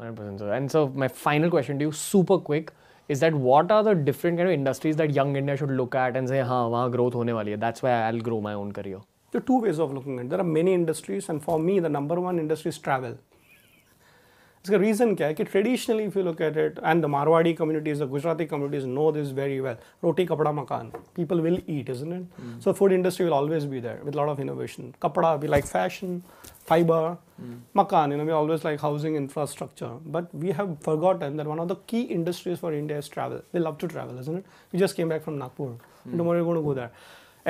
100%. So, and so my final question to you, super quick, is that what are the different kind of industries that young India should look at and say, "Ha, wahan growth hone wali hai. That's why I'll grow my own career." There are two ways of looking at it. There are many industries, and for me, the number one industry is travel. Its इसका reason traditionally, if you look at it, and the Marwadi communities, the Marwari communities know this very well. Roti, वेरी makan, people will eat, isn't it? Hmm. So it so food industry will always be there with lot of innovation कपड़ा भी like fashion, fiber, hmm. makan, you know, we always like housing infrastructure. But we have forgotten that one of the key industries for India is travel. They love to travel, isn't it? We just came back from Nagpur. Mm. Tomorrow we're going to go there.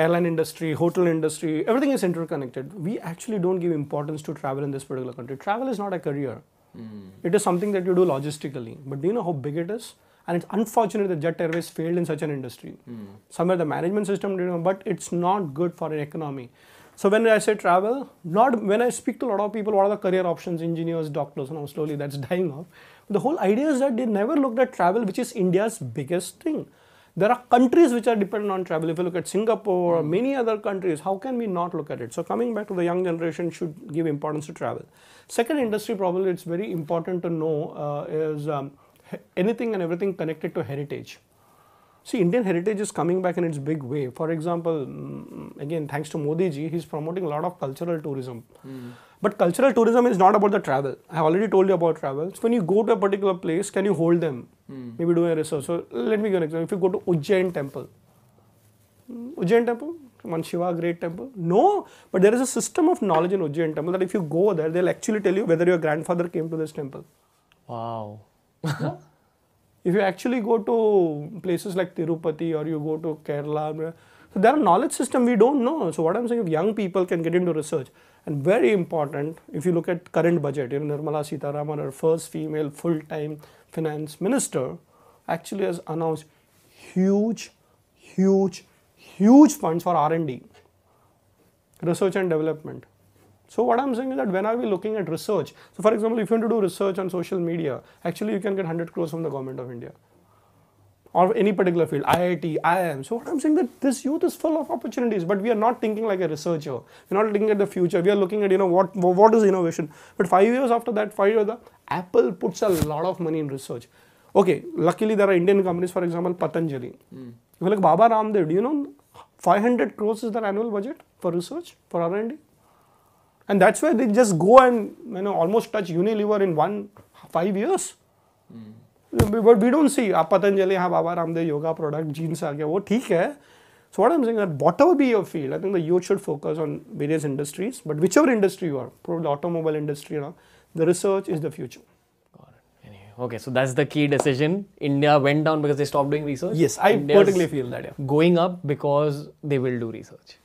Airline industry, hotel industry, everything is interconnected. We actually don't give importance to travel in this particular country. Travel is not a career. Mm. It is something that you do logistically. But do you know how big it is? And it's unfortunate that Jet Airways failed in such an industry. Mm. Somewhere the management system did but it's not good for an economy. So when I say travel, not when I speak to a lot of people, what are the career options, engineers, doctors, now slowly that's dying off. the whole idea is that they never looked at travel, which is India's biggest thing. There are countries which are dependent on travel. If you look at Singapore or many other countries, how can we not look at it? So coming back to the young generation should give importance to travel. Second industry probably it's very important to know uh, is um, anything and everything connected to heritage. See, Indian heritage is coming back in its big way. For example, mm, again, thanks to Modi ji, he's promoting a lot of cultural tourism. Mm. But cultural tourism is not about the travel. I already told you about travel. So when you go to a particular place, can you hold them? Mm. Maybe do a research. So let me give an example. If you go to Ujjain temple, Ujjain temple, Man Shiva great temple. No, but there is a system of knowledge in Ujjain temple that if you go there, they'll actually tell you whether your grandfather came to this temple. Wow. If you actually go to places like Tirupati or you go to Kerala, so there are knowledge system we don't know. So what I'm saying, if young people can get into research, and very important, if you look at current budget, you know, Nirmala Sitaraman, our first female full-time finance minister, actually has announced huge, huge, huge funds for R&D, research and development. So what I'm saying is that when are we looking at research? So for example, if you want to do research on social media, actually you can get 100 crores from the government of India or any particular field, IIT, IIM. So what I'm saying that this youth is full of opportunities, but we are not thinking like a researcher. We're not looking at the future. We are looking at you know what what is innovation. But five years after that, five years, the Apple puts a lot of money in research. Okay, luckily there are Indian companies, for example, Patanjali. Mm. If you look Baba Ramdev, do you know 500 crores is their annual budget for research for R&D? And that's why they just go and you know almost touch Unilever in one five years. Mm. But we don't see आप पतंजलि हाँ Baba Ramdev yoga product jeans आ गया वो ठीक है so what am saying that whatever be your field, I think the youth should focus on various industries. But whichever industry you are, probably the automobile industry, you know, the research is the future. Anyway, okay, so that's the key decision. India went down because they stopped doing research. Yes, I India's particularly feel that. Yeah. Going up because they will do research.